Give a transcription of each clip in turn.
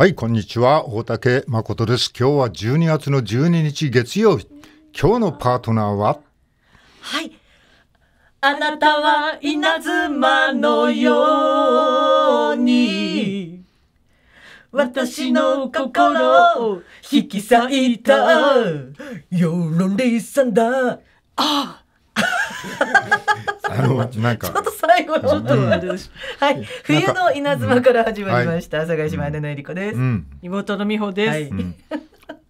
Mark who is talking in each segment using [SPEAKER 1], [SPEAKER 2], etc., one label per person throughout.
[SPEAKER 1] はい、こんにちは。大竹誠です。今日は12月の12日月曜日。今日のパートナーははい。
[SPEAKER 2] あなたは稲妻のように、私の心を引き裂いた、ヨーロ
[SPEAKER 3] ンリーさんだ。ああ。
[SPEAKER 2] あのなんかちょっと
[SPEAKER 3] 最後の、っとはい冬の稲妻から始まりました、うん、はい、阿島のえりこです、うん、妹の美穂です、はい、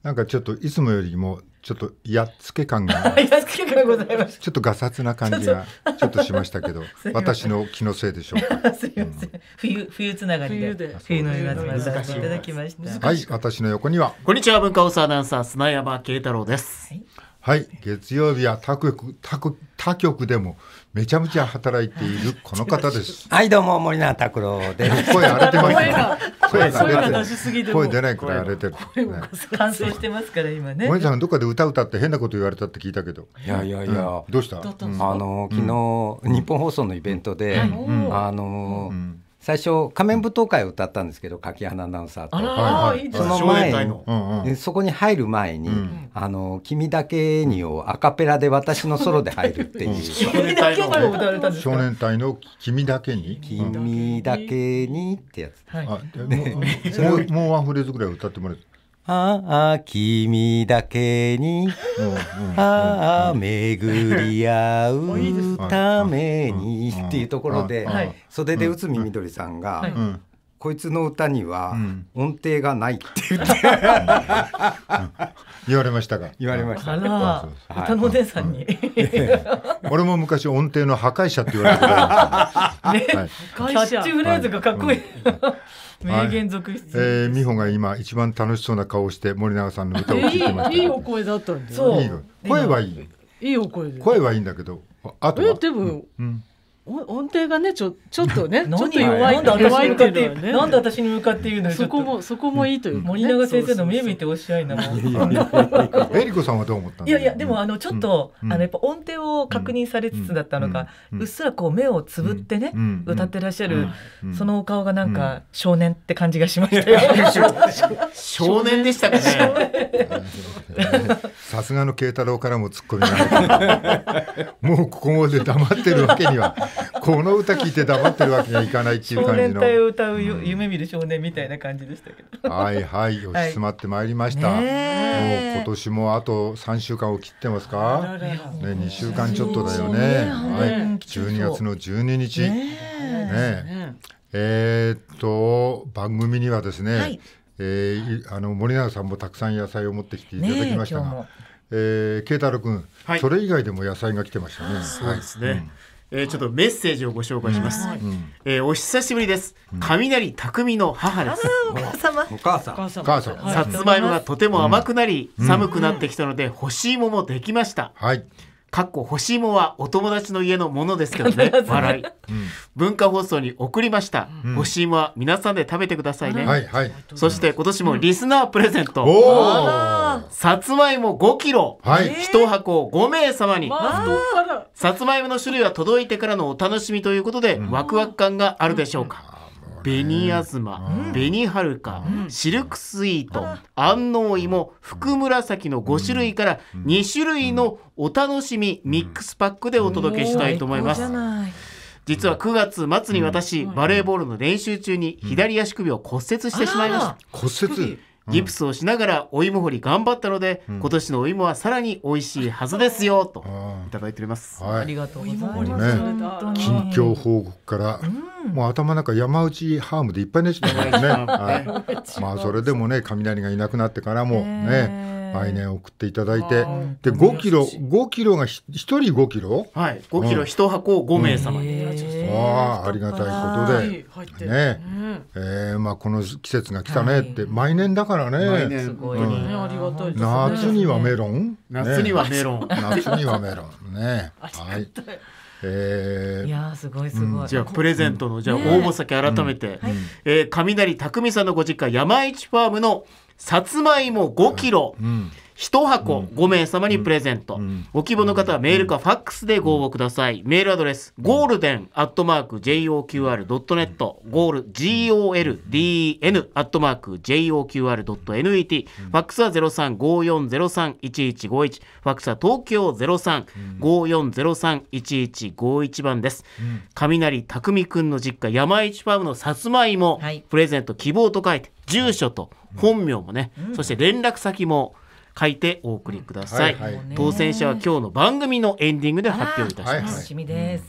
[SPEAKER 1] なんかちょっといつもよりもちょっとやっつけ感が や
[SPEAKER 2] っつけ感ございます
[SPEAKER 1] ちょっとがさつな感じがちょっとしましたけど 私の気のせいでしょ
[SPEAKER 3] うか すいません、うん、冬冬つながりで冬の稲妻させていただきました
[SPEAKER 1] はい私の横には
[SPEAKER 4] こんにちは文化放送アナウンサー砂山慶太郎です、はい
[SPEAKER 1] はい、月曜日は他局他他局でもめちゃめちゃ働いている
[SPEAKER 5] この方です。はい、どうも森永拓郎です。声荒れてますね。声が出すぎて、声出ないくらい荒れてる、
[SPEAKER 3] 完成してますから今ね。森さんど
[SPEAKER 1] っかで歌歌って変なこと言
[SPEAKER 5] われたって聞いたけど。いやいやいや。どうした？あの昨日日本放送のイベントで、あの。最初「仮面舞踏会」を歌ったんですけど柿花アナウンサーと、その前の、そこに入る前に「うん、あの君だけに」をアカペラで私のソロで入るっていう少年隊の「君だけに」「君だけに」ってやつ、はい、ね、
[SPEAKER 1] もうワンフレーズぐらい歌ってもらって
[SPEAKER 5] ああ、君だけに、ああ、巡り合うためにっていうところで、袖で内海みどりさんが、こいつの歌には音程がないって言って、言
[SPEAKER 1] われましたか言われました歌のお姉さんに俺も昔音程の破壊者って言われたこと
[SPEAKER 3] あキャッチフレーズがかっこいい名言続出、はい、え
[SPEAKER 1] ー、美穂が今一番楽しそうな顔をして森永さんの歌を聴いてま
[SPEAKER 2] した、いいお声だったんだよ。そう。いい
[SPEAKER 1] 声はいい。いいお声で。声はいいんだけど、あとは。え、でも、うん、
[SPEAKER 2] 音程がねちょちょっとね ちょっと弱いなんで私に向かって、ね、なんで私に向かって言うのそこもそ
[SPEAKER 3] こもいいという、ね、森永先生の目見ておっしゃいなもんエリコさんはどう思ったいやいやでもあのちょっと、うん、あのやっぱ音程を確認されつつだったのか、うんうん、っすらこう目をつぶってね、歌ってらっしゃる、そのお顔がなんか少年って感じがしましたよ
[SPEAKER 1] 少年でしたかねさすがの慶太郎からもツッコミ
[SPEAKER 4] が
[SPEAKER 1] もうここまで黙ってるわけには この歌聞いて黙ってるわけにはいかないっていう感じのを
[SPEAKER 3] 歌う、夢見る少年みたいな感じでしたけ
[SPEAKER 1] どはいはい押し詰まってまいりました、もう今年もあと三週間を切ってますかね二週間ちょっとだよねはい十二月の十二日
[SPEAKER 2] ね
[SPEAKER 1] えっと番組にはですね、えー、あの森永さんもたくさん野菜を持ってきていただきましたが、えー、慶太郎君、はい、それ以外でも野菜が来てましたね。そうですね、はいう
[SPEAKER 4] んえー、ちょっとメッセージをご紹介します。はい、えー、お久しぶりです。雷匠の母です。お母様。お母さん。お
[SPEAKER 5] 母さん。さつまいもがとても甘
[SPEAKER 4] くなり、うん、寒くなってきたので、干し芋もできました。はい。かっこ干し芋はお友達の家のものですけどね 笑い、文化放送に送りました、うん、干し芋は皆さんで食べてくださいね、はいはい、そして今年もリスナープレゼント、おおさつまいも5キロ、はい、1箱5名様に、ま
[SPEAKER 2] あ、
[SPEAKER 4] さつまいもの種類は届いてからのお楽しみということで、うん、ワクワク感があるでしょうか、紅あずま、紅はるか、シルクスイート、安納芋、福紫の5種類から2種類のお楽しみミックスパックでお届けしたいと思います。実は9月末に私、バレーボールの練習中に左足首を骨折してしまいました。骨折ギプスをしながらお芋掘り頑張ったので、うん、今年のお芋はさらに美味しいはずですよといただいております、はい、ありが
[SPEAKER 1] とうございますね、近況報告から、うん、もう頭の中山内ハームでいっぱいねしながね、はい、まあそれでもね雷がいなくなってからもね、毎年送っていただいて、で5キロ5キロが1人5キロはい5キロ1箱5名様、
[SPEAKER 2] うんあ
[SPEAKER 1] ありがたいことで、ね、えー、まあこの季節が来たねって、毎年だからね。すごいね、ありがたい夏にはメロン、夏にはメロン、夏にはメロ
[SPEAKER 4] ンね。はい。えー、いやすごいすごい、うん、じゃあプレゼントの、じゃあ応募先改めて、ね、うん、えー、雷匠さんのご実家山一ファームのさつまいも5キロ、うん1箱5名様にプレゼント、ご希望の方はメールかファックスでご応募ください、メールアドレスゴールデンアットマーク JOQR.net ゴール GOLDN アットマーク JOQR.net ファックスは0354031151ファックスは東京0354031151番です、雷匠くんの実家山市ファームのさつまいも、プレゼント希望と書いて住所と本名もね、そして連絡先も、うん書いてお送りください、はいはい、当選者は今日の番組のエンディングで発表いたします、楽しみです、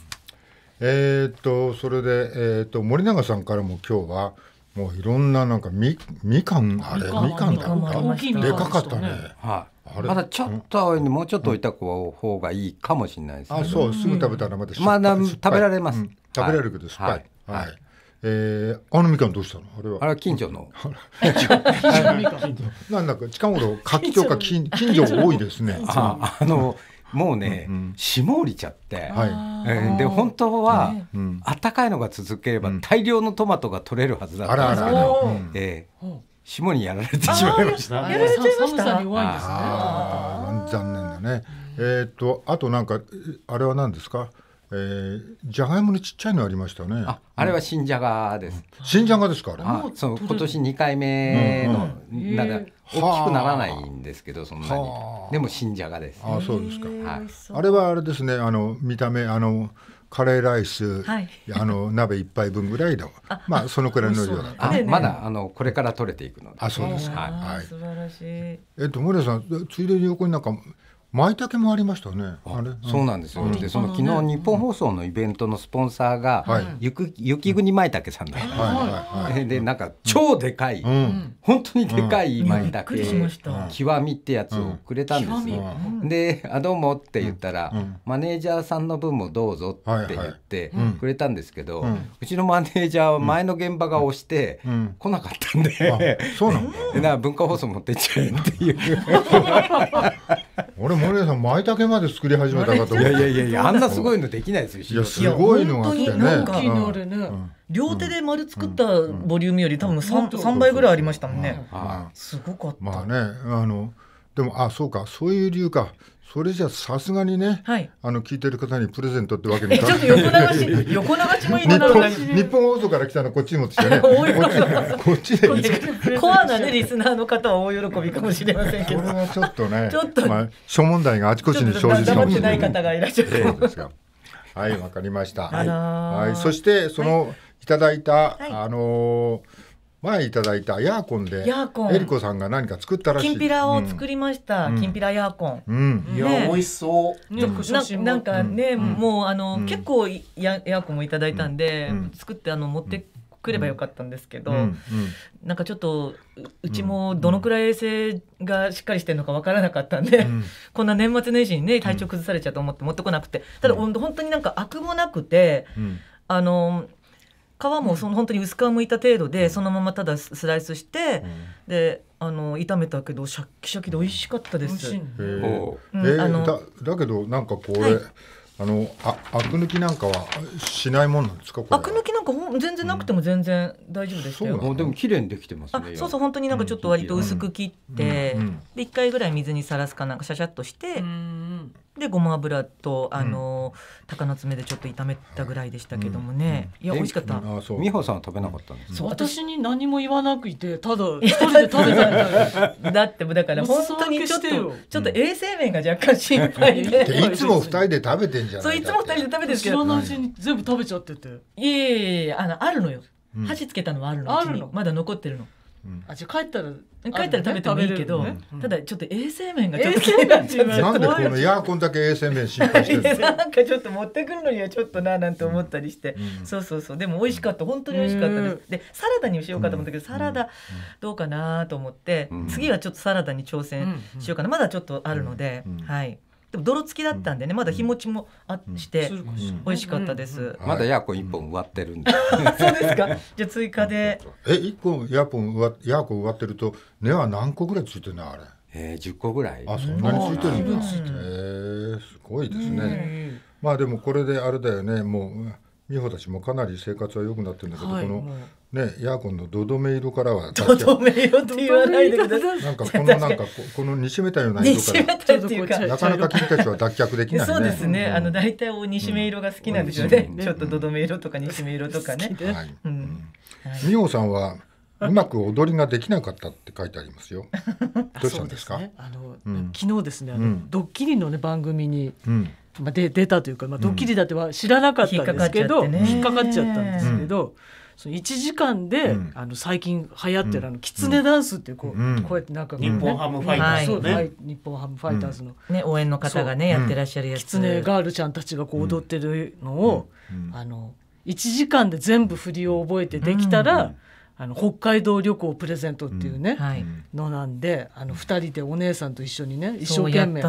[SPEAKER 4] うん、えー、っ
[SPEAKER 1] とそれで、えー、っと森永さんからも今日はもういろんななんかみみか
[SPEAKER 5] んあれみかんだでかかったね、はい、まだちょっともうちょっと置いた方がいいかもしれないですけど、あそうすぐ食べたらまだまだ食べられます、食べられるけど酸っぱい、はいえー、あのみかんどうしたのあれは。あれは近所の。なんだか近頃活とか近近所多いですね。ああのもうね、霜降りちゃって、はいえー、で本当は、ね、暖かいのが続ければ、大量のトマトが取れるはずだったんですけど、うんえー、霜にやられてしまいました。やら
[SPEAKER 2] れちゃいました。寒さ
[SPEAKER 5] 残念だね。
[SPEAKER 1] えー、っとあとなんかあれは何ですか？えー、じゃがいものちっちゃいのあり
[SPEAKER 5] ましたね。あ、あれは新じゃがです。新じゃがですか、あれ。あそう、今年2回目の、うんうん、大きくならないんですけど、そんなに。でも新じゃがです。あ、そうですか。はい。
[SPEAKER 1] あれはあれですね、あの、見た目、あの。カレーライス、はい、あの鍋一杯分ぐらいの、まあそのくらいの量だ。あ、まだ
[SPEAKER 5] あのこれから取れていくので。あ、そうですか。
[SPEAKER 3] はい。素晴らしい。え
[SPEAKER 5] っと森田さ
[SPEAKER 1] ん、ついでに横になんか舞茸もありましたね。そうなんですよ。で、その昨日日
[SPEAKER 5] 本放送のイベントのスポンサーが、ゆく雪国舞茸さんだった。で、なんか超でかい、本当にでかい舞茸、極みってやつをくれたんですよ。で、あどうもって言ったら、マネージャーさんの分もどうぞって言ってくれたんですけど、うちのマネージャーは前の現場が押して来なかったんで、そう なんか文化放送持ってっちゃえっていう。俺森谷さん
[SPEAKER 1] 舞茸まで作り始めたかと思っていやいやいやいやあんなすごいのできないですよいやすごいのがあってね本当
[SPEAKER 3] にね、うん、両手で丸作ったボリュームより多分 3,、3倍ぐらいありましたもん
[SPEAKER 1] ね、すごかったまあねあのでもあそうかそういう理由かそれじゃさすがにね、はい、あの聞いてる方にプレゼントってわけにいか っと横流し、横流しもいいな。日本放送から来たのこっちにも来てね。こっち
[SPEAKER 3] で。コアなねリスナーの方は大喜びかもしれませんけど。これはちょ
[SPEAKER 1] っとね。ちょっと、まあ、諸問題があちこちに生じるかもしれない。方がいらっしゃる。はい、わかりました。はい、そしてそのいただいた、あのー前いただいたヤーコンでヤーコンえりこさんが何か作ったらしいきんぴらを作
[SPEAKER 3] りました、うん、きんぴらヤーコン、
[SPEAKER 1] うんうん、いや美味し
[SPEAKER 4] そう、ね、
[SPEAKER 3] ななんかね、もうあの、結構やヤーコンもいただいたんで、作ってあの持ってくればよかったんですけど、うんうん、なんかちょっとうちもどのくらい衛生がしっかりしてるのかわからなかったんで、うん、こんな年末年始にね体調崩されちゃうと思って持ってこなくてただ、うん、本当になんか悪もなくて、あの皮もその本当に薄皮むいた程度で、そのままただスライスして、であの炒めたけどシャキシャキで美味しかったです。
[SPEAKER 1] だけどなんかこれ、はい、あのあアク抜きなんかはしないもんなんです
[SPEAKER 5] かあく
[SPEAKER 3] 抜きなんかほん全然なくても全然大丈夫
[SPEAKER 5] でしたよ。うん、うでも綺麗にできてますね。そうそ
[SPEAKER 3] う本当になんかちょっと割と薄く切って、うんうん、で一回ぐらい水にさらすかなんかシャシャっとして、でごま油とあの、うん、鷹の爪でちょっと炒めたぐらいでしたけどもね、うんうん、いや美味しかった。あそう美
[SPEAKER 5] 穂さんは食べなかったんです、ね、私
[SPEAKER 2] に何も言わなくてただ一人で食べ
[SPEAKER 5] ただ ってもだから本当にちょっと
[SPEAKER 3] ちょっと衛生面が若干
[SPEAKER 5] 心
[SPEAKER 1] 配で。いつも二人で食べてんじゃない。そういつ
[SPEAKER 3] も二人で食べてる知らないうちに全部食べちゃってて。いえいえあのあるのよ。箸つけたのはあるの。あるの。まだ残ってるの。あじゃ帰ったら帰ったら食べてもいいけど、ただちょっと衛生面がちょっと気になっちゃうなんでこのエアコンだけ衛生面心配してる なんかちょっと持ってくるのにはちょっとななんて思ったりして、そうそうそうでも美味しかった本当に美味しかったですでサラダにしようかと思ったけど、サラダどうかなと思って、次はちょっとサラダに挑戦しようかな、まだちょっとあるので、はい。でも泥付きだったんでねまだ日持ちもあして美味しかったです、まだヤ
[SPEAKER 5] ーコン一本植わってるんで そうですかじゃ追加で
[SPEAKER 1] え一個ヤーコンヤーコン植わってると根は何個ぐらいついてるのあれえー、1個ぐらいあそんなについてるんだ、うん、えー、すごいですね、まあでもこれであれだよねもう美穂たちもかなり生活は良くなってるんだけど、はい、このね、ヤーコンのドドメ色からは ドドメ色っ
[SPEAKER 2] て
[SPEAKER 3] 言わないでください。なんかこのなんか
[SPEAKER 1] この煮しめたような色から。なかなか君たちは脱却できない、ね、そうですね。あの大
[SPEAKER 3] 体お煮しめ色が好きなんですよね。うん、ちょっとドドメ色とか煮しめ色とかね。はい。
[SPEAKER 1] うん。さんは。うまく踊りができなかったって書いてありますよ。どうしたんですか。すね、あの、うん、昨日ですね、あの、う
[SPEAKER 2] ん、ドッキリのね、番組に。まあ、で、出たというか、まあ、ドッキリだっては知らなかったんですけど、引っかかっちゃったんですけど。うんその1時間で、あの最近流行ってるあのキツネダンスっていうこう,、こうやってなんか、日本ハムファイターズの、ね日本ハムファイターズの、ね応援の方がねやってらっしゃるやつ。キツネガールちゃんたちがこう踊ってるのを、あの1時間で全部振りを覚えてできたら、あの北海道旅行プレゼントっていうね、うんはい、のなんであの2人でお姉さんと一緒にね一生懸命一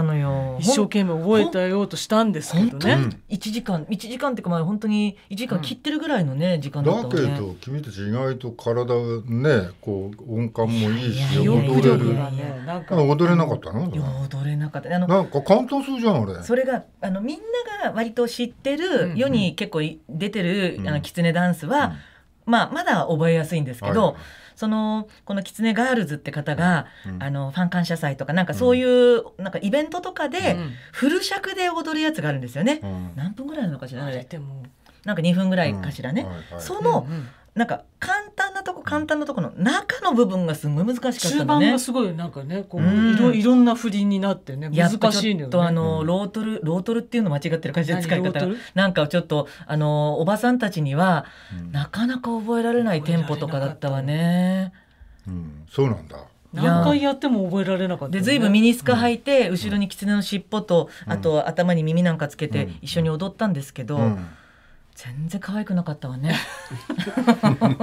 [SPEAKER 2] 生懸
[SPEAKER 3] 命覚えたようとしたんですけどね1時間1時間っていうかまあ本当に1時間切ってるぐらいのね、うん、時間だった、ね、だけど
[SPEAKER 1] 君たち意外と体ねこう音感もいいし踊れる、ね、
[SPEAKER 3] なんか踊れなかったの踊れなかったあのなんか感動するじゃんあれそれがあのみんなが割と知ってる、うんうん、世に結構出てる、あの狐ダンスは、うんまあ、まだ覚えやすいんですけど、はい、そのこの「キツネガールズ」って方が、うん、あのファン感謝祭とかなんかそういう、うん、なんかイベントとかで、フル尺で踊るやつがあるんですよね。何分ぐらいなのかしらあなんか2分ぐらいかしらね、その、なんか簡単なとこ簡単なとこの中の部分がすごい難しかったね中盤がすごいなんかねこう、いろいろんな不倫になってね難しいのよ、ね、とあのロートルロートルっていうの間違ってる感じで使い方なんかちょっとあのおばさんたちには、なかなか覚えられないテンポとかだったわね。
[SPEAKER 1] うん、そうなんだ何回や
[SPEAKER 3] っても覚えられなかった、ね、で随分ミニスカ履いて、後ろに狐の尻尾と、あと頭に耳なんかつけて一緒に踊ったんですけど、うん全然可愛くなかったわね。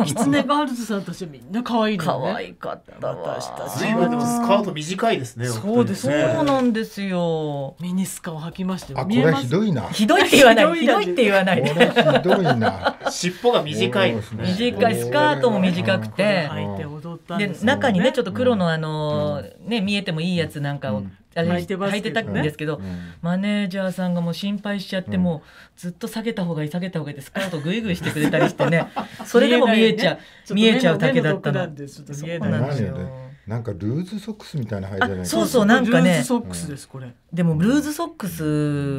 [SPEAKER 3] キツネ
[SPEAKER 2] ガールズさんとしてみんな可愛いの、ね、可愛かったわ。随分でもスカート短いですね。そうです、ね、そうなんですよ。ミニス
[SPEAKER 3] カを履きましたよ。あこれひどい
[SPEAKER 1] な。ひどいって言わな
[SPEAKER 3] い。ひどいって言わない。これひどいな。尻尾が短い、ね、短いスカートも短くて。で中にねちょっと黒のあの、うん、ね見えてもいいやつなんかをあれ履いてますけどたんですけど、マネージャーさんがもう心配しちゃって、もうずっと下げた方がいい下げた方がいいって スカートグイグイしてくれたりしてねそれでも見えちゃう、見えちゃうだけだったの。そうなんですよ。
[SPEAKER 1] なんかルーズソックスみたいな履いてないそうそうなんかねソックス
[SPEAKER 3] ですこれ、でもルーズソックス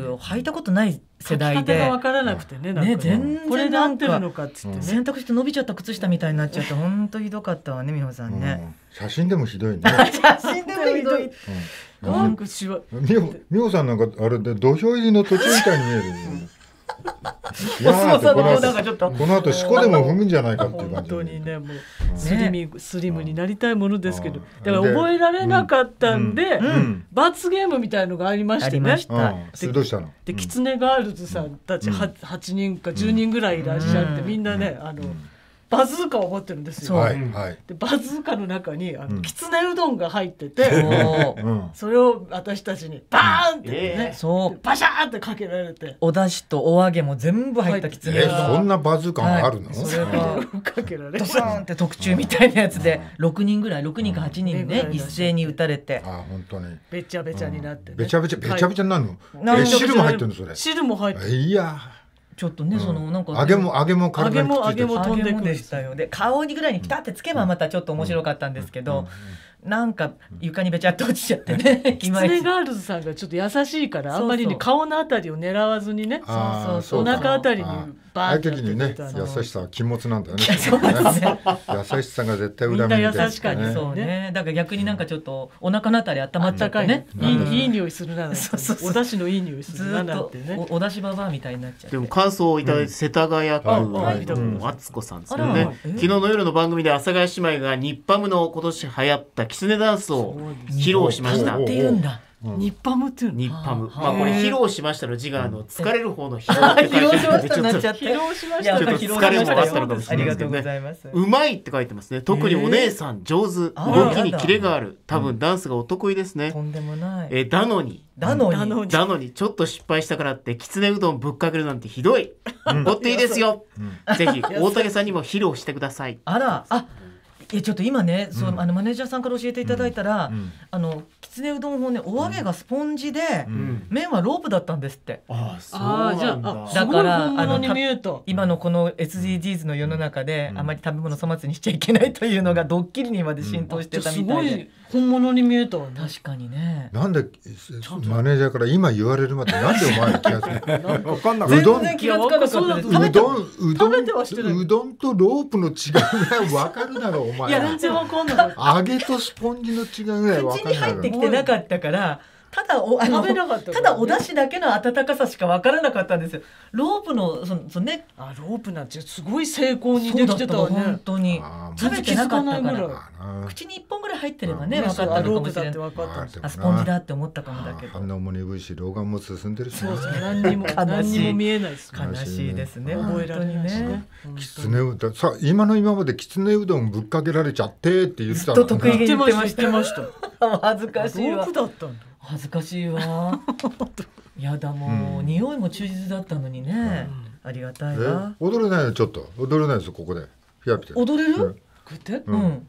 [SPEAKER 3] を履いたことない世代で分か
[SPEAKER 1] らなくてねね全然なん
[SPEAKER 3] か選択して伸びちゃった靴下みたいになっちゃって本当ひどかったわね美穂さんね、
[SPEAKER 1] 写真でもひどいね 写
[SPEAKER 3] 真でもひどい、なんかし
[SPEAKER 1] わ。みお、みおさんなんか、あれで土俵入りの途中みたいに見える。い やこの後、この後、しこでも踏むんじゃないかっていう感じ。本当にね、もう、
[SPEAKER 2] スリム、スリムになりたいものですけ
[SPEAKER 1] ど。だから、覚えられなかったんで、
[SPEAKER 2] 罰ゲームみたいのがありましてね。どうしたの。で、キツネガールズさんたち、8八人か十人ぐらいいらっしゃって、みんなね、あの。バズーカを持ってるんですよ。はいはい、でバズーカの中にあの、うん、きつねうどんが入ってて、それを私たちにバーンってね、そうんバシャーってかけられて
[SPEAKER 3] お出汁とお揚げも全部入ったきつねうえー、そんなバズーカがあるの、はい、それをかけられてドーンって特注みたいなやつで六人ぐらい六人か八人ね、一斉に打たれてあ本当にべちゃべちゃになって、ね、べちゃべちゃべちゃべちゃになるの、はい、え汁も入ってるのそれ汁も入ってるいやちょっとね、そのなんか揚げも揚げも揚げも揚げも飛んでくでしたよで顔にぐらいにピタってつけばまたちょっと面白かったんですけど、なんか床にべちゃっと落ちちゃってね。キツネガ
[SPEAKER 2] ールズさんがちょっと優しいからあんまりに顔のあたりを狙わずにね、そうそうそうお腹あたりにああいう時
[SPEAKER 3] にね
[SPEAKER 1] 優しさは禁物なんだよねね、優しさが絶対裏目に出るかにそう
[SPEAKER 3] ねだから逆になんかちょっとお腹のあたり温まっちゃってね、うん、いい匂いするなおだしのいい匂いするななんてねおだしババアみたいになっちゃう
[SPEAKER 4] でも感想をいただいて世田谷区の敦子さんですよね昨日の夜の番組で阿佐ヶ谷姉妹が日パムの今年流行ったキツネダンスを披露しました。ってうんだニッパムっていうの日パム。まあこれ披露しましたの字があの疲れる方の疲労って書いてあるんでちょっと疲労しましたちょっと疲れもあったのかもしれないですね。うまいって書いてますね。特にお姉さん上手、動きにキレがある。多分ダンスがお得意ですね。とんでもない。えだのに。だのに。だのにちょっと失敗したからってきつねうどんぶっかけるなんてひどい。
[SPEAKER 2] ほっていいですよ。
[SPEAKER 4] ぜひ大竹さんにも披露してください。あらあ。ちょっと今ね、そうあのマネージャーさ
[SPEAKER 3] んから教えていただいたら、あのきつねうどん法ねお揚げがスポンジで、麺はロープだったんですって。ああじゃあだからあの今のこの SDGs の世の中で、あまり食べ物粗末にしちゃいけないというのがドッキリにまで浸透してたみたい
[SPEAKER 2] で。本物に見えたね確かにね
[SPEAKER 1] なんでマネージャーから今言われるまでなんでお前気がつ かないかったうどん気がつかなかったうどんうどんとロープの違いが分かるだろお前いや全然
[SPEAKER 3] かんな揚げとスポンジの違いぐらい分かんない口に入ってきてなかったからただおあのただお出汁だけの温かさしか分からなかったんですよロープのそのそのねあロープなんてすごい成功にできてたね本当に食べてなかったから口に一本ぐら
[SPEAKER 2] い入ってればね分かった
[SPEAKER 3] かもしれない
[SPEAKER 2] あス
[SPEAKER 1] ポンジだって思ったかもだけどあんなも鈍いし老眼も進んでるし、ね、何にも何にも見えないです悲しいですね覚えら
[SPEAKER 2] れないね
[SPEAKER 1] きつねうどんさ今の今まできつねうどんぶっかけられちゃってって言ってたずっと得意げに言っ
[SPEAKER 3] てました 恥ずかしいロープだったんだ恥ずかしいわ やだもう、うん、匂いも忠実だったのにね、うん、ありがたいな
[SPEAKER 1] 踊れないのちょっと踊れないですここで踊れる、
[SPEAKER 3] て、うん、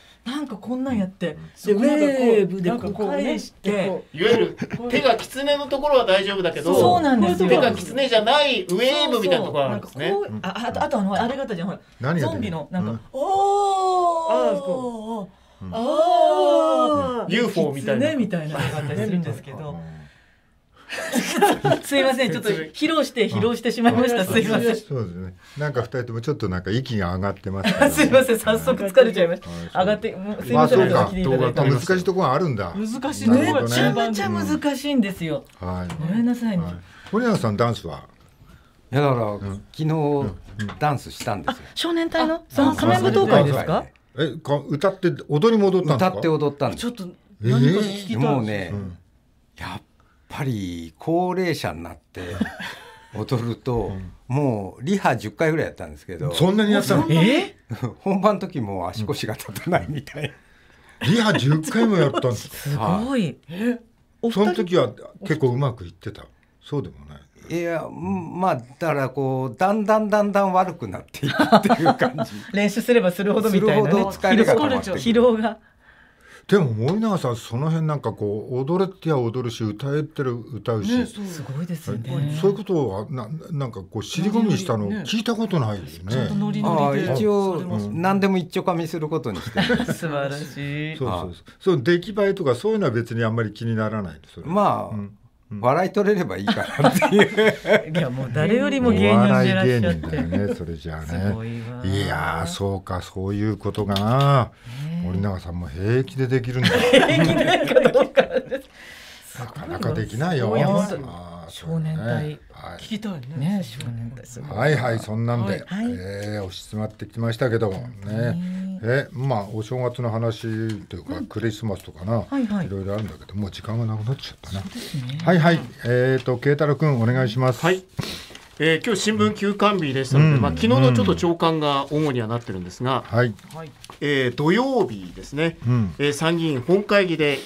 [SPEAKER 3] なんかこんなんやってでウェーブでこ
[SPEAKER 4] う返していわゆる手が狐のところは大丈夫だけどそうなんです手が狐じゃないウェーブみたいなところがあるんですねああとあとあのあれがたじゃんほ
[SPEAKER 3] らゾンビのなんか、うん、おー
[SPEAKER 4] あーあ
[SPEAKER 3] ー UFO みたいな。ねみたいなのがあったりするんですけど。すいません、ちょっと披露して披露してしまいました。すいません。そ
[SPEAKER 1] うですね。なんか二人ともちょっとなんか息が上がってます。すい
[SPEAKER 3] ません、早速疲れちゃいました。上がって、すいません、難しいと
[SPEAKER 1] ころあるんだ。難しいめちゃめちゃ難
[SPEAKER 3] しいんですよ。はいごめんなさいね。
[SPEAKER 1] 堀永さんダンスはいやだから昨日ダンスしたんですよ。
[SPEAKER 3] 少年隊のその
[SPEAKER 5] 仮面舞踏会ですか？え、か歌って踊り戻ったんですか？歌って踊ったんです。ちょっと何か聞きたい。もうね、やっぱり高齢者になって踊ると、もうリハ10回ぐらいやったんですけどそんなにやったのえ 本番の時も足腰が立たないみたい、リハ10回もやったんですすごい、その時は結構うまくいってたそうでもないいや、まあだからこうだんだんだんだん悪くなっていくっていう感じ
[SPEAKER 3] 練習すればするほどみたいな、ね、疲れが疲
[SPEAKER 5] 労がでも森永
[SPEAKER 1] さんその辺なんかこう踊れては踊るし歌えってる歌うし、ね、すごいですねそういうことはななんかこう尻込みしたの聞いたことないですねあ一応
[SPEAKER 5] 何でも一丁かみすることにして 素晴
[SPEAKER 3] らしいそうそう
[SPEAKER 5] そう出来栄えとかそういうのは別にあんまり気にならないまあ、うん笑い取れればいいからって
[SPEAKER 1] いう いやもう誰よりも芸人でらっしゃってねそれじゃあねいやそうかそういうことがな、えー、森永さんも平気でできるんだ平気でかどうかなかなかできないよ。い少年隊、
[SPEAKER 3] 聞きたいね少年隊はいはいそんなんで、は
[SPEAKER 1] え押し詰まってきましたけどもねえまあお正月の話というか、クリスマスとかな、はいろいろあるんだけどもう時間がなくなっちゃったな、はいはいえっ、と慶太郎君お願
[SPEAKER 4] いしますはいえー、今日新聞休刊日でしたので、うん、まあ、昨日のちょっと朝刊が主にはなってるんですが、うん、はいえー、土曜日ですね、うん、えー、参議院本会議で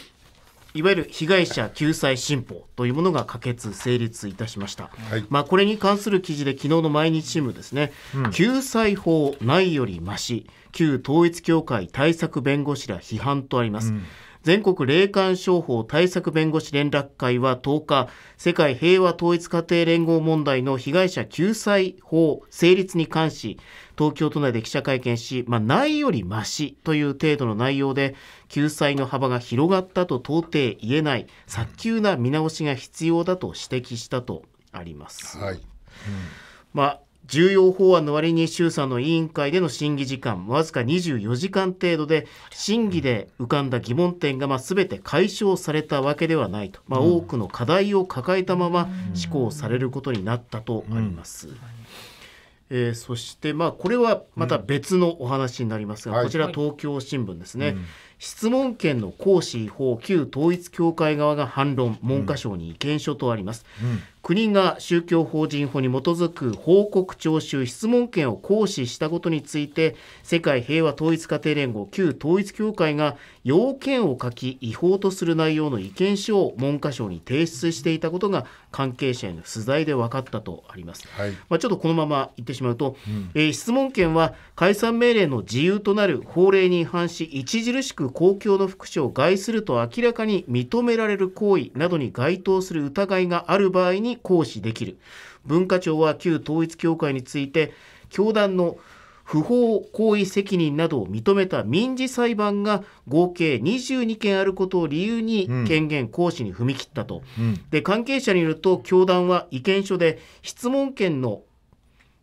[SPEAKER 4] いわゆる被害者救済新法というものが可決、成立いたしました、はい、まあ、これに関する記事で昨日の毎日新聞ですね、うん、救済法ないよりまし旧統一教会対策弁護士ら批判とあります。うん全国霊感商法対策弁護士連絡会は10日、世界平和統一家庭連合問題の被害者救済法成立に関し、東京都内で記者会見し、まあ、ないよりましという程度の内容で救済の幅が広がったと到底言えない早急な見直しが必要だと指摘したとあります。はい、うん、まあ重要法案の割に衆参の委員会での審議時間わずか24時間程度で審議で浮かんだ疑問点がすべて解消されたわけではないと、まあ、多くの課題を抱えたまま施行されることになったとあります。うんうんえー、そして、まあ、これはまた別のお話になりますが、うんこちら東京新聞ですね、はい、質問権の行使法旧統一教会側が反論文科省に意見書とあります、うん、国が宗教法人法に基づく報告徴収質問権を行使したことについて世界平和統一家庭連合旧統一協会が要件を書き違法とする内容の意見書を文科省に提出していたことが関係者への取材で分かったとあります、はい、まあ、ちょっとこのまま言ってしまうと、うん、え質問権は解散命令の自由となる法令に違反し著しく公共の福祉を害すると明らかに認められる行為などに該当する疑いがある場合に行使できる文化庁は旧統一教会について教団の不法行為責任などを認めた民事裁判が合計22件あることを理由に権限行使に踏み切ったと、うんうん、で関係者によると教団は意見書で質問権の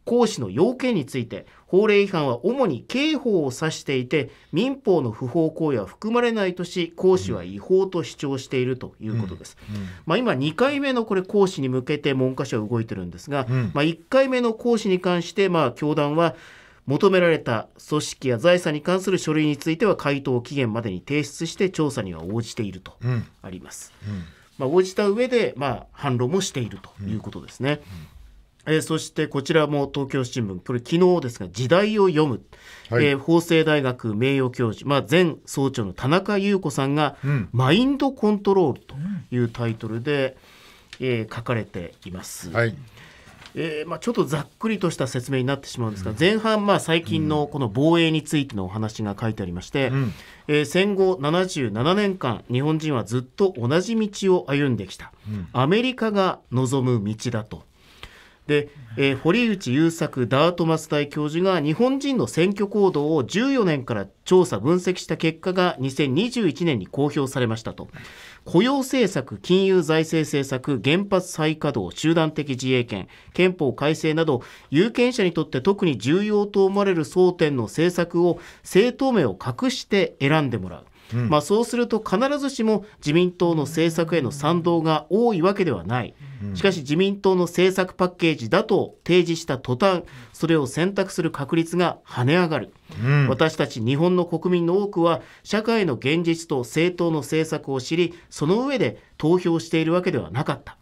[SPEAKER 4] 行使の要件について法令違反は主に刑法を指していて民法の不法行為は含まれないとし行使は違法と主張しているということです、うんうん、まあ、今2回目のこれ行使に向けて文科省は動いてるんですが、うん、まあ、1回目の行使に関してまあ教団は求められた組織や財産に関する書類については回答期限までに提出して調査には応じているとあります、まあ、応じた上でまあ反論もしているということですね。えー、そしてこちらも東京新聞、これ昨日ですが、時代を読む、はい、えー、法政大学名誉教授、まあ、前総長の田中裕子さんが、うん、マインドコントロールというタイトルで、えー、書かれています。はいえーまあ、ちょっとざっくりとした説明になってしまうんですが、前半、まあ、最近のこの防衛についてのお話が書いてありまして、うえ戦後77年間日本人はずっと同じ道を歩んできた、アメリカが望む道だとで、えー、堀内優作ダートマス大教授が日本人の選挙行動を14年から調査分析した結果が2021年に公表されましたと雇用政策金融財政政策原発再稼働集団的自衛権憲法改正など有権者にとって特に重要と思われる争点の政策を政党名を隠して選んでもらううん、まあ、そうすると必ずしも自民党の政策への賛同が多いわけではない、しかし自民党の政策パッケージだと提示した途端それを選択する確率が跳ね上がる、うん、私たち日本の国民の多くは社会の現実と政党の政策を知りその上で投票しているわけではなかった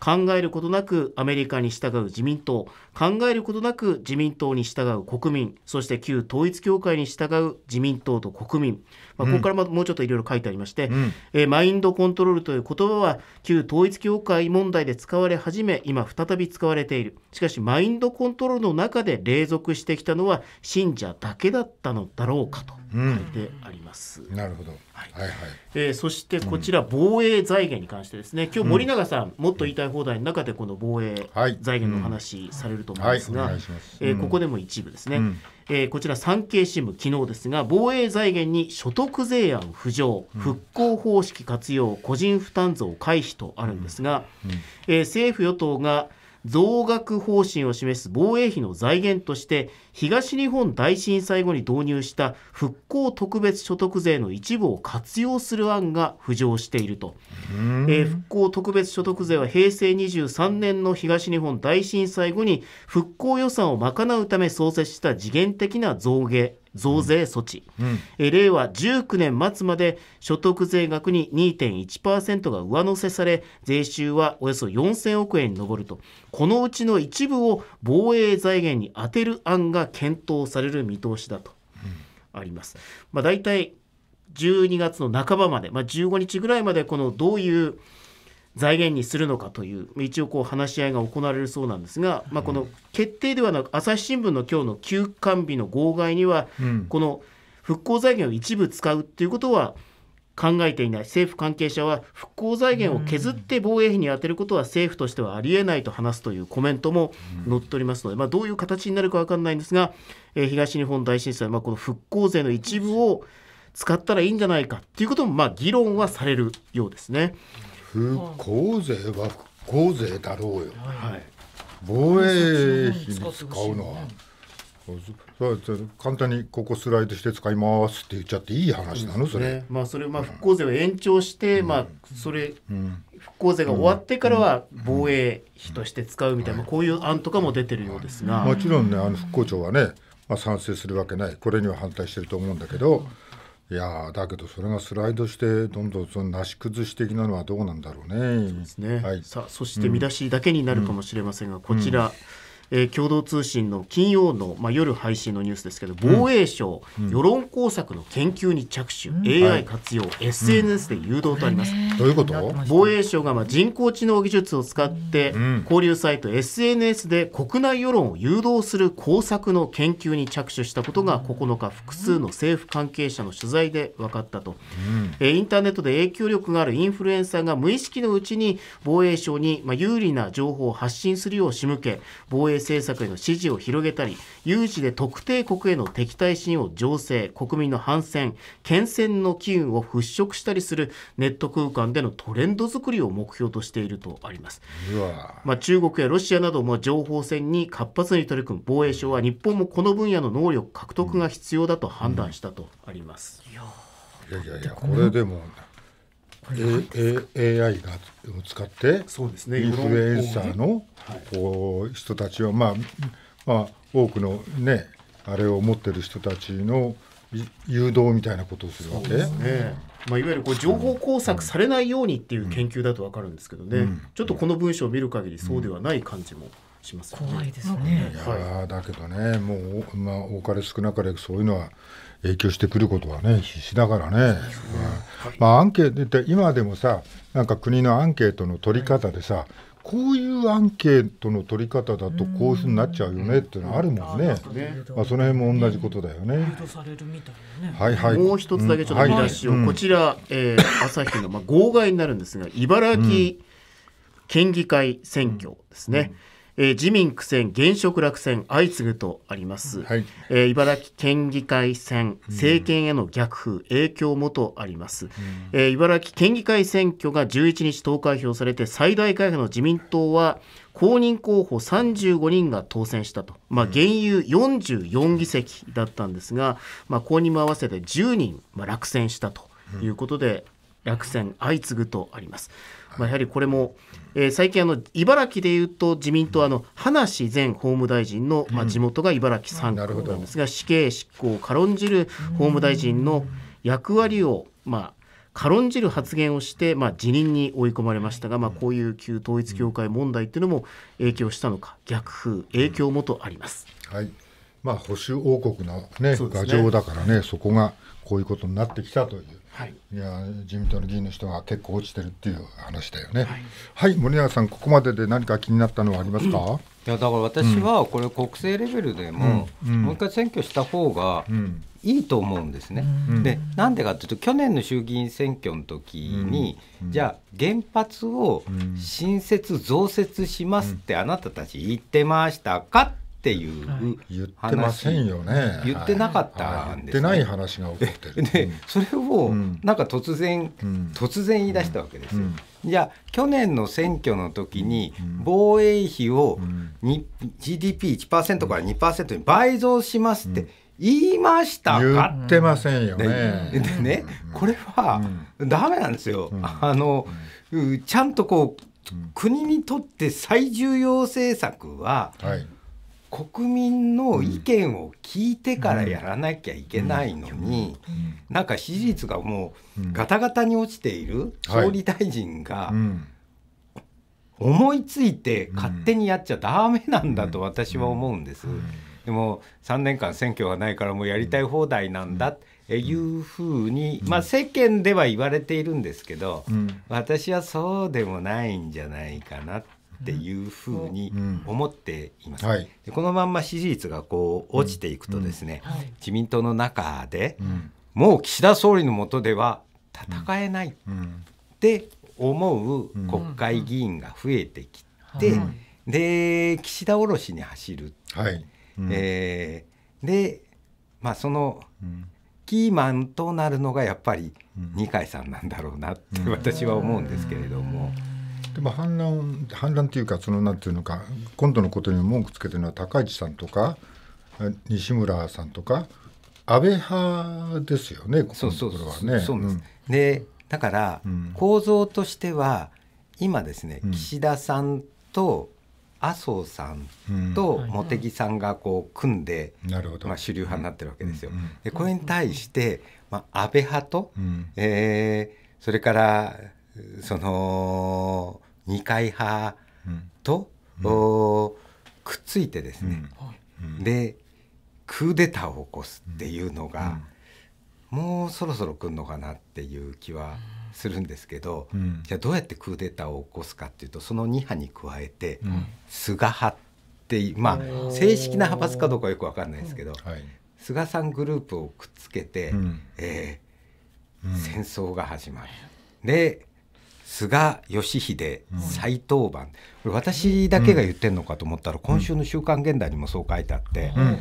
[SPEAKER 4] 考えることなくアメリカに従う自民党考えることなく自民党に従う国民そして旧統一教会に従う自民党と国民、まあ、ここからもうちょっといろいろ書いてありまして、うん、えマインドコントロールという言葉は旧統一教会問題で使われ始め今再び使われているしかしマインドコントロールの中で隷属してきたのは信者だけだったのだろうかと書いてあります。うん、なるほどはいはいえー、そしてこちら、防衛財源に関してですね、うん、今日森永さん、もっと言いたい放題の中で、この防衛財源の話、されると思うんですが、ここでも一部ですね、うん、えー、こちら、産経新聞、昨日ですが、防衛財源に所得税案浮上、復興方式活用、個人負担増回避とあるんですが、うんうん、えー、政府・与党が、増額方針を示す防衛費の財源として東日本大震災後に導入した復興特別所得税の一部を活用する案が浮上していると、えー、復興特別所得税は平成23年の東日本大震災後に復興予算を賄うため創設した時限的な増税増税措置、うん、え令和19年末まで所得税額に2.1%が上乗せされ税収はおよそ4000億円に上るとこのうちの一部を防衛財源に充てる案が検討される見通しだと、あります。まあ、大体12月の半ばまで、まあ、15日ぐらいまでこのどういう財源にするのかという一応こう話し合いが行われるそうなんですが、まあ、この決定ではなく朝日新聞の今日の休館日の号外には、この復興財源を一部使うということは考えていない政府関係者は復興財源を削って防衛費に充てることは政府としてはありえないと話すというコメントも載っておりますので、まあ、どういう形になるか分からないんですが、えー、東日本大震災、まあ、この復興税の一部を使ったらいいんじゃないかということもまあ議論はされるようですね。復興税は復興税だろうよ、はい、
[SPEAKER 1] 防衛費に使うのは。そう簡単にここスライドして使いますって言っちゃっていい話なの、それ、
[SPEAKER 4] まあ、それまあ復興税を延長して、うん、まあ、それ、うん、復興税が終わってからは防衛費として使うみたいな、こういう案とかも出てるようですが、もち
[SPEAKER 1] ろんねあの復興庁はね、まあ、賛成するわけないこれには反対してると思うんだけど、いやだけどそれがスライドしてどんどんその
[SPEAKER 4] なし崩し的なのはどうなんだろうね。そうですね、はい、さあそして見出しだけになるかもしれませんが、こちら。えー、共同通信の金曜の、まあ、夜配信のニュースですけど防衛省、うん世論工作の研究に着手、うん、AI 活用、SNS で誘導とあります、どういうこと防衛省がまあ人工知能技術を使って、交流サイト SNS で国内世論を誘導する工作の研究に着手したことが9日複数の政府関係者の取材で分かったと、えー、インターネットで影響力があるインフルエンサーが無意識のうちに防衛省にまあ有利な情報を発信するよう仕向け防衛政策への支持を広げたり有事で特定国への敵対心を醸成国民の反戦県戦の機運を払拭したりするネット空間でのトレンド作りを目標としているとあります、まあ、中国やロシアなども情報戦に活発に取り組む防衛省は日本もこの分野の能力獲得が必要だと判断したとあります。うんうんいやいやいや、これでも AI がを使ってそうです、ね、インフルエンサーの、
[SPEAKER 1] はい、人たちを、まあまあ、多くの、ね、あれを持ってる人たちの誘導みたいなことをするわけね。
[SPEAKER 4] まあ、いわゆるこう情報工作されないようにっていう研究だと分かるんですけどね、うんうん、ちょっとこの文章を見る限りそうではない感じもしますよね。怖い
[SPEAKER 2] ですねい
[SPEAKER 1] やだけどねもう、まあ、多かれ少なかれそういうのは影響してくることはね必死だからね。まあ、アンケートって今でもさなんか国のアンケートの取り方でさ、こういうアンケートの取り方だとこういうふうになっちゃうよねっていうのはあるもんね。まあその辺も同じことだよね。
[SPEAKER 4] はいはい。もう一つだけちょっと見出しを、こちら、えー、朝日のまあ号外になるんですが、茨城県議会選挙ですね。うんえー、自民苦戦、現職落選相次ぐとあります、はい、えー、茨城県議会選、政権への逆風、影響もとあります、えー、茨城県議会選挙が11日投開票されて、最大会派の自民党は、公認候補35人が当選したと、まあ、現有44議席だったんですが、まあ、公認も合わせて10人、まあ、落選したということで、落選相次ぐとあります。まあ、やはりこれも、えー、最近あの茨城でいうと自民党あの葉梨前法務大臣の、まあ、地元が茨城3区なんですが、死刑執行を軽んじる法務大臣の役割を、まあ、軽んじる発言をして、まあ、辞任に追い込まれましたが、まあ、こういう旧統一教会問題というのも影響したのか逆風影響もとあります、
[SPEAKER 1] うん、はいまあ、保守王国の、ね、ね、牙城だからねそこがこういうことになってきたという。はい、いや自民党の議員の人は結構落ちてるっていう話だよね。はい、はい、森永さん、ここまでで何か気になったのはあります
[SPEAKER 5] か、うん、いやだから私はこれ、国政レベルでも、うん、もう一回選挙した方がいいと思うんですね。うん、でなんでかというと、去年の衆議院選挙の時に、じゃあ、原発を新設、増設しますってあなたたち言ってましたかっていう話、言ってませんよね言ってなかったんです、ね、はい言ってない話が起こってるでそれをなんか突然、うん、突然言い出したわけですよ、うんうん、じゃあ去年の選挙の時に防衛費を GDP1% から2%に倍増しますって言いましたか言ってませんよね。でねこれはダメなんですよ。あのちゃんとこう国にとって最重要政策は、はい、国民の意見を聞いてからやらなきゃいけないのに、なんか支持率がもうガタガタに落ちている総理大臣が、思いついて勝手にやっちゃダメなんだと私は思うんです。でも3年間選挙がないからもうやりたい放題なんだっていうふうに、まあ、世間では言われているんですけど、私はそうでもないんじゃないかなってっていうふうに思っています。はい、このまんま支持率がこう落ちていくとですね、はい、自民党の中で、もう岸田総理の下では戦えないって思う国会議員が増えてきて、で岸田卸に走る、はいえー、で、まあ、そのキーマンとなるのがやっぱり二階さんなんだろうなって私は思うんですけれども。
[SPEAKER 1] でも反乱反乱っていうかそのなんていうのか今度のことに文句つけてるのは高市さんとか西村さんとか
[SPEAKER 5] 安倍派ですよねここのところはね。でだから、構造としては今ですね、うん、岸田さんと麻生さんと茂木さんがこう組んで、まあ、主流派になってるわけですよ。でこれに対して、まあ、安倍派と、うん、えー、それからその二階派と、くっついてですね、でクーデターを起こすっていうのが、もうそろそろ来るのかなっていう気はするんですけど、じゃあどうやってクーデターを起こすかっていうとその2派に加えて、菅派ってまあ正式な派閥かどうかよく分かんないですけど、菅さんグループをくっつけて、うえ戦争が始まる。で菅義偉再登板、うん、私だけが言ってんのかと思ったら、今週の「週刊現代」にもそう書いてあって、うん、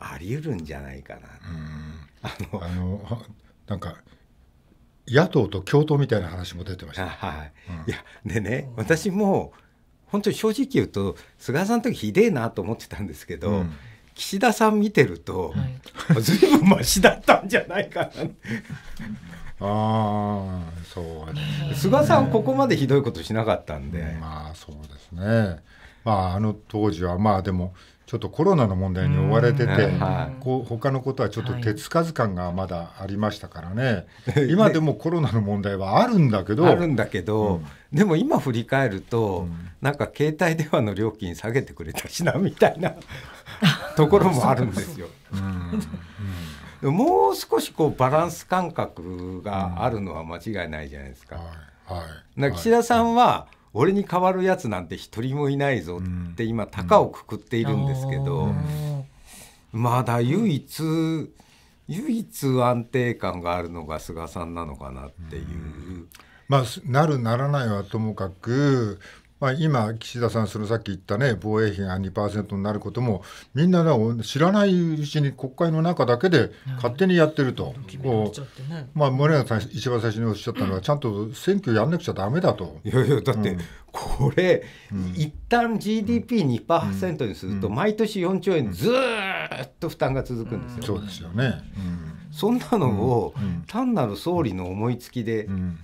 [SPEAKER 5] あり得るんじゃないかな。うん、あのあのなんか野党と共闘みたいな話も出てました。はい、いやでね私も本当に正直言うと菅さんの時ひでえなと思ってたんですけど、岸田さん見てると、はい、随分ましだったんじゃないかな。ああそ
[SPEAKER 1] うね菅さんここまでひどいことしなかったんで、まあそうですねまああの当時はまあでもちょっとコロナの問題に追われてて、はい、こう他のことはちょっと手つかず感がまだありましたからね、は い、今でもコロナの問題はある
[SPEAKER 5] んだけどあるんだけど、うん、でも今振り返ると、うん、なんか携帯電話の料金下げてくれたしなみたいな ところもあるんですよ。うん、うんもう少しこうバランス感覚があるのは間違いないじゃないですか。はいはい、か岸田さんは、俺に代わるやつなんて一人もいないぞって今かをくくっているんですけど、まだ唯一唯一安定感があるのが菅さんなのかなっていう。
[SPEAKER 1] まあ、なるならないはともかくまあ、今、岸田さん、そのさっき言ったね、防衛費が2%になることも、みんな知らないうちに国会の中だけで勝手にやってると、こ
[SPEAKER 2] う
[SPEAKER 1] まあ、森永さん、一番最初におっしゃったのは、ちゃん
[SPEAKER 5] と選挙やんなくちゃだめだと。いやいや、だって、これ、一旦 GDP2% にすると、毎年4兆円、ずっと負担が続くんですよ。そうですよね、そんなのを、単なる総理の思いつきで、うん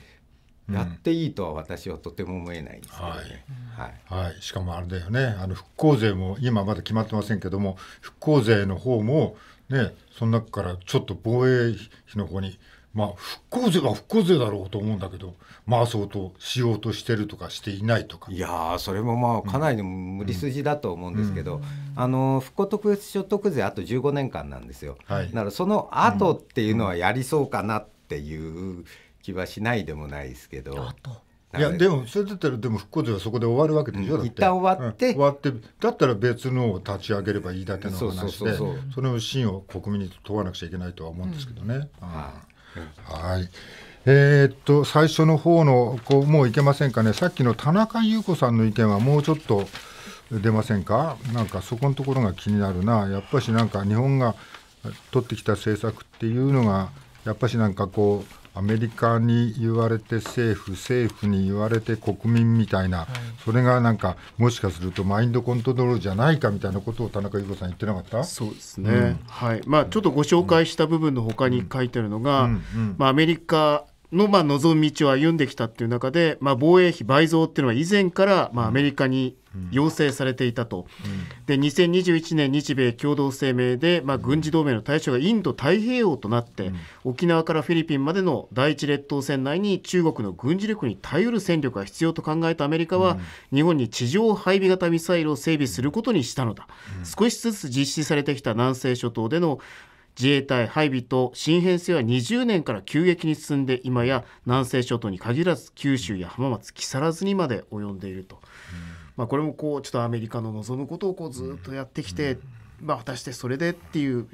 [SPEAKER 5] やっていいとは私はとても思えないですはい、はい、しかもあれだよね
[SPEAKER 1] あの復興税も今まだ決まってませんけども復興税の方もねその中からちょっと防衛費の方にまあ、復興税は復興税だろうと思うんだけど、
[SPEAKER 5] 回そうとしようとしてるとかしていないとかいやそれもまあかなりの無理筋だと思うんですけど、うんうん、あの復興特別所得税あと15年間なんですよ、はい、だからその後っていうのはやりそうかなっていう気はしないでもないですけど。
[SPEAKER 1] いやでもそれだったらでも復興税はそこで終わるわけでしょ、うん、一旦終わって、うん、終わってだったら別のを立ち上げればいいだけの話でその真を国民に問わなくちゃいけないとは思うんですけどね。うん、はいえー、っと最初の方のこうもういけませんかねさっきの田中裕子さんの意見はもうちょっと出ませんかなんかそこのところが気になるなやっぱしなんか日本が取ってきた政策っていうのがやっぱしなんかこうアメリカに言われて政府政府に言われて国民みたいな、はい、それがなんかもしかするとマインドコントロールじゃないかみたいなことを田中裕子さん言ってなかったそうですね、うん、
[SPEAKER 4] はいまあ、ちょっとご紹介した部分のほかに書いてあるのが、うんうん、まあ、アメリカのまあ望む道を歩んできたという中で、まあ、防衛費倍増というのは以前からまあアメリカに要請されていたと、で2021年、日米共同声明で、まあ、軍事同盟の対象がインド太平洋となって、沖縄からフィリピンまでの第一列島線内に中国の軍事力に頼る戦力が必要と考えたアメリカは、日本に地上配備型ミサイルを整備することにしたのだ、少しずつ実施されてきた南西諸島での自衛隊配備と新編成は20年から急激に進んで今や南西諸島に限らず九州や浜松木更津にまで及んでいると、うん、まあ、これもこうちょっとアメリカの望むことをこうずっとやってきて、うん、まあ、果たしてそれでっていう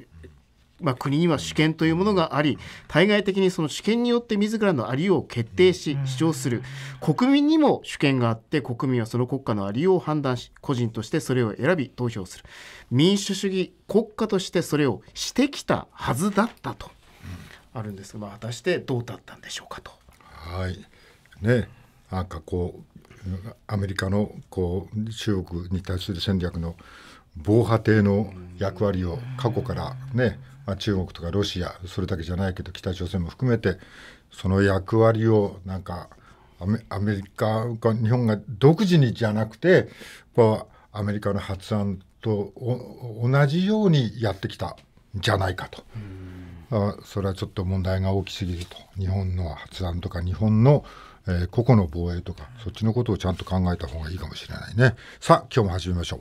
[SPEAKER 4] まあ、国には主権というものがあり対外的にその主権によって自らのありようを決定し主張する国民にも主権があって国民はその国家のありようを判断し個人としてそれを選び投票する民主主義国家としてそれをしてきたはずだったとあるんですが、まあ、果たしてどうだったんでしょうかと。はい
[SPEAKER 1] ね、なんかこうアメリカのこう中国に対する戦略の防波堤の役割を過去からねまあ、中国とかロシアそれだけじゃないけど北朝鮮も含めてその役割をなんかアメアメリカが日本が独自にじゃなくてこうアメリカの発案と同じようにやってきたんじゃないかと。あそれはちょっと問題が大きすぎると日本の発案とか日本の、えー、個々の防衛とかそっちのことをちゃんと考えた方がいいかもしれないねさあ今日も始
[SPEAKER 2] めましょう